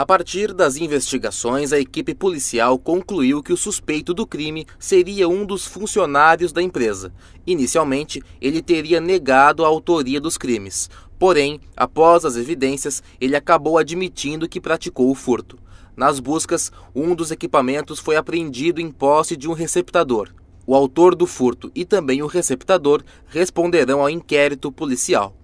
A partir das investigações, a equipe policial concluiu que o suspeito do crime seria um dos funcionários da empresa. Inicialmente, ele teria negado a autoria dos crimes. Porém, após as evidências, ele acabou admitindo que praticou o furto. Nas buscas, um dos equipamentos foi apreendido em posse de um receptador. O autor do furto e também o receptador responderão ao inquérito policial.